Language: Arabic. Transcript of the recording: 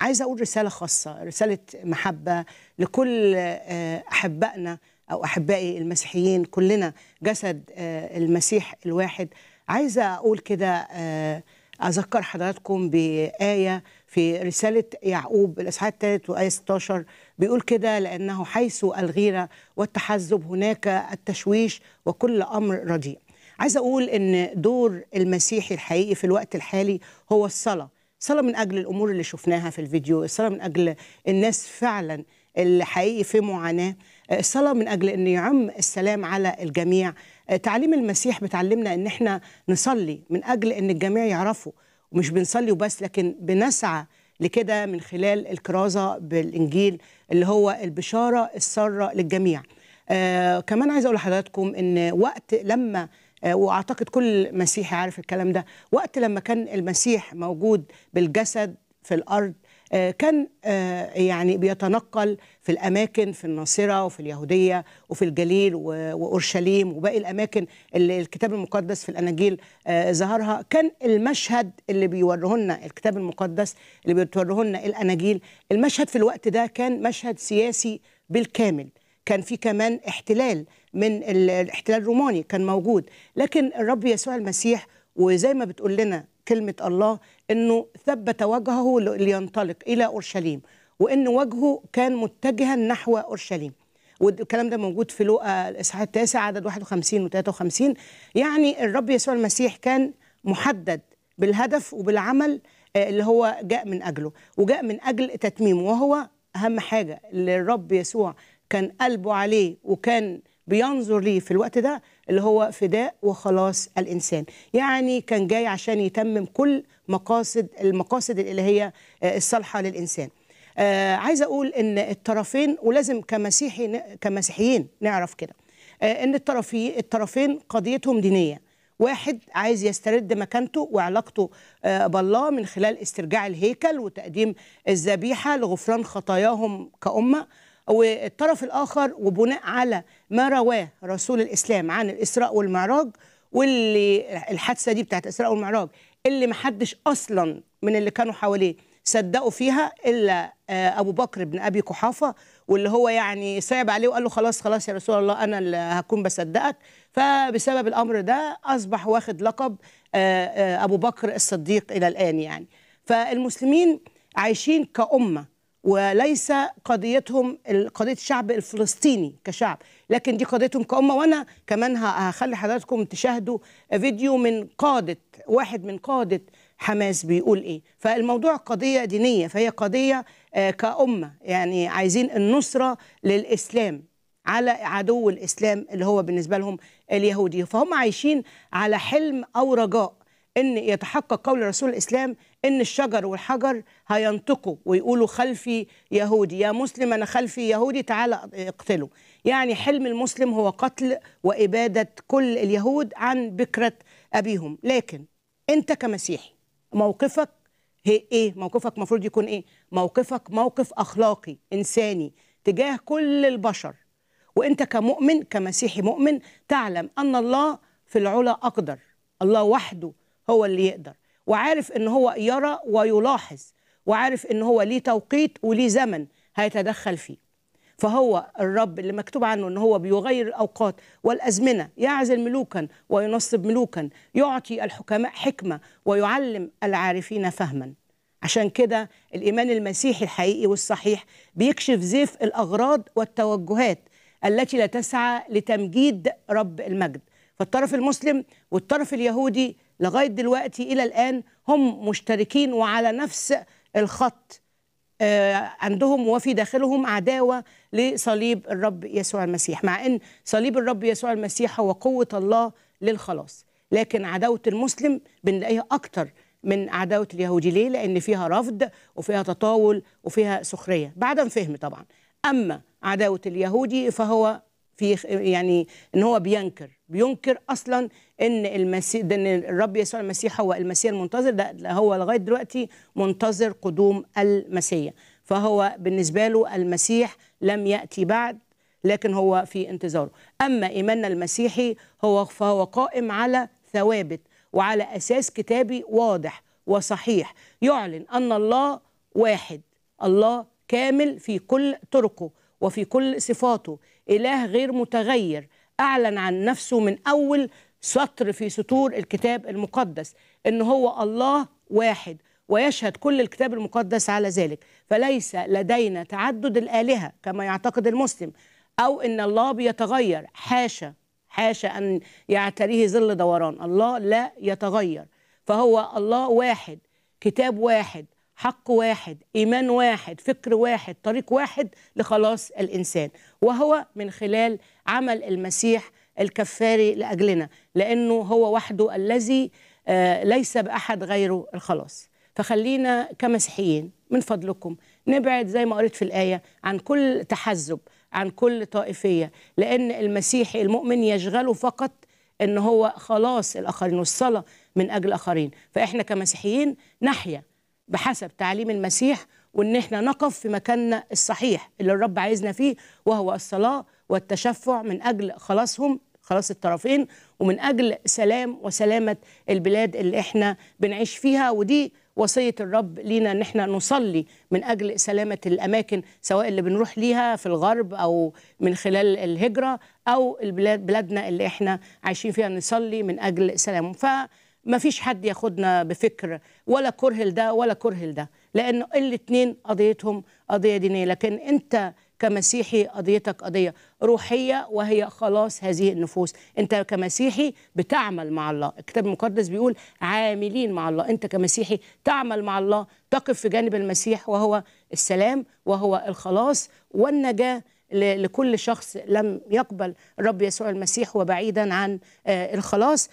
عايزه اقول رساله خاصه رساله محبه لكل آه، احبائنا او احبائي المسيحيين كلنا جسد آه، المسيح الواحد عايزه اقول كده آه، اذكر حضراتكم بايه في رساله يعقوب الاصحاح الثالث وايه 16 بيقول كده لانه حيث الغيره والتحزب هناك التشويش وكل امر رديء عايزه اقول ان دور المسيحي الحقيقي في الوقت الحالي هو الصلاه صلاة من أجل الأمور اللي شفناها في الفيديو الصلاة من أجل الناس فعلا اللي حقيقي في معاناة الصلاة من أجل أن يعم السلام على الجميع تعليم المسيح بتعلمنا أن احنا نصلي من أجل أن الجميع يعرفوا ومش بنصلي وبس لكن بنسعى لكده من خلال الكرازة بالإنجيل اللي هو البشارة السارة للجميع آه كمان عايز أقول لحضراتكم أن وقت لما آه، واعتقد كل مسيحي عارف الكلام ده وقت لما كان المسيح موجود بالجسد في الارض آه، كان آه، يعني بيتنقل في الاماكن في الناصره وفي اليهوديه وفي الجليل واورشليم وباقي الاماكن اللي الكتاب المقدس في الاناجيل ظهرها كان المشهد اللي بيوريه لنا الكتاب المقدس اللي بيوريه لنا الاناجيل المشهد في الوقت ده كان مشهد سياسي بالكامل كان في كمان احتلال من الاحتلال الروماني كان موجود لكن الرب يسوع المسيح وزي ما بتقول لنا كلمة الله أنه ثبت وجهه لينطلق إلى أورشليم وأن وجهه كان متجها نحو أورشليم والكلام ده موجود في لوقا الإصحاح التاسع عدد 51 و 53 يعني الرب يسوع المسيح كان محدد بالهدف وبالعمل آه، اللي هو جاء من أجله وجاء من أجل تتميمه وهو أهم حاجة للرب يسوع كان قلبه عليه وكان بينظر ليه في الوقت ده اللي هو فداء وخلاص الإنسان يعني كان جاي عشان يتمم كل مقاصد المقاصد الإلهية آه، الصالحة للإنسان آه عايز أقول إن الطرفين ولازم كمسيحي كمسيحيين نعرف كده آه إن الطرفي الطرفين قضيتهم دينية واحد عايز يسترد مكانته وعلاقته آه، بالله من خلال استرجاع الهيكل وتقديم الذبيحة لغفران خطاياهم كأمة والطرف الآخر وبناء على ما رواه رسول الإسلام عن الإسراء والمعراج واللي الحادثة دي بتاعت الإسراء والمعراج اللي محدش أصلا من اللي كانوا حواليه صدقوا فيها إلا آه، أبو بكر بن أبي كحافة واللي هو يعني صعب عليه وقال له خلاص خلاص يا رسول الله أنا اللي هكون بصدقك فبسبب الأمر ده أصبح واخد لقب آه، آه، أبو بكر الصديق إلى الآن يعني فالمسلمين عايشين كأمة وليس قضيتهم قضيه الشعب الفلسطيني كشعب لكن دي قضيتهم كأمة وانا كمان هخلي حضراتكم تشاهدوا فيديو من قاده واحد من قاده حماس بيقول ايه فالموضوع قضيه دينيه فهي قضيه آه، كأمة يعني عايزين النصره للاسلام على عدو الاسلام اللي هو بالنسبه لهم اليهودي فهم عايشين على حلم او رجاء ان يتحقق قول رسول الاسلام ان الشجر والحجر هينطقوا ويقولوا خلفي يهودي يا مسلم انا خلفي يهودي تعال اقتله يعني حلم المسلم هو قتل واباده كل اليهود عن بكره ابيهم لكن انت كمسيحي موقفك هي ايه موقفك المفروض يكون ايه موقفك موقف اخلاقي انساني تجاه كل البشر وانت كمؤمن كمسيحي مؤمن تعلم ان الله في العلا اقدر الله وحده هو اللي يقدر وعارف ان هو يرى ويلاحظ وعارف ان هو ليه توقيت وليه زمن هيتدخل فيه فهو الرب اللي مكتوب عنه ان هو بيغير الاوقات والازمنه يعزل ملوكا وينصب ملوكا يعطي الحكماء حكمه ويعلم العارفين فهما عشان كده الايمان المسيحي الحقيقي والصحيح بيكشف زيف الاغراض والتوجهات التي لا تسعى لتمجيد رب المجد فالطرف المسلم والطرف اليهودي لغاية دلوقتي إلى الآن هم مشتركين وعلى نفس الخط آه، عندهم وفي داخلهم عداوة لصليب الرب يسوع المسيح مع أن صليب الرب يسوع المسيح هو قوة الله للخلاص لكن عداوة المسلم بنلاقيها أكتر من عداوة اليهودي ليه؟ لأن فيها رفض وفيها تطاول وفيها سخرية بعدم فهم طبعا أما عداوة اليهودي فهو في يعني ان هو بينكر بينكر اصلا ان المسيح ان الرب يسوع المسيح هو المسيح المنتظر ده هو لغايه دلوقتي منتظر قدوم المسيح فهو بالنسبه له المسيح لم ياتي بعد لكن هو في انتظاره اما ايماننا المسيحي هو فهو قائم على ثوابت وعلى اساس كتابي واضح وصحيح يعلن ان الله واحد الله كامل في كل طرقه وفي كل صفاته إله غير متغير أعلن عن نفسه من أول سطر في سطور الكتاب المقدس إن هو الله واحد ويشهد كل الكتاب المقدس على ذلك فليس لدينا تعدد الآلهة كما يعتقد المسلم أو إن الله بيتغير حاشا حاشا أن يعتريه ظل دوران الله لا يتغير فهو الله واحد كتاب واحد حق واحد إيمان واحد فكر واحد طريق واحد لخلاص الإنسان وهو من خلال عمل المسيح الكفاري لأجلنا لأنه هو وحده الذي آه، ليس بأحد غيره الخلاص فخلينا كمسيحيين من فضلكم نبعد زي ما قريت في الآية عن كل تحزب عن كل طائفية لأن المسيحي المؤمن يشغله فقط ان هو خلاص الاخرين والصلاه من اجل الاخرين فاحنا كمسيحيين نحيا بحسب تعليم المسيح وان احنا نقف في مكاننا الصحيح اللي الرب عايزنا فيه وهو الصلاه والتشفع من اجل خلاصهم خلاص الطرفين ومن اجل سلام وسلامه البلاد اللي احنا بنعيش فيها ودي وصيه الرب لينا ان احنا نصلي من اجل سلامه الاماكن سواء اللي بنروح ليها في الغرب او من خلال الهجره او البلاد بلادنا اللي احنا عايشين فيها نصلي من اجل سلامهم ما فيش حد ياخدنا بفكر ولا كره لده ولا كره لده لأن الاتنين قضيتهم قضية دينية لكن أنت كمسيحي قضيتك قضية روحية وهي خلاص هذه النفوس أنت كمسيحي بتعمل مع الله الكتاب المقدس بيقول عاملين مع الله أنت كمسيحي تعمل مع الله تقف في جانب المسيح وهو السلام وهو الخلاص والنجاة لكل شخص لم يقبل رب يسوع المسيح وبعيدا عن آه، الخلاص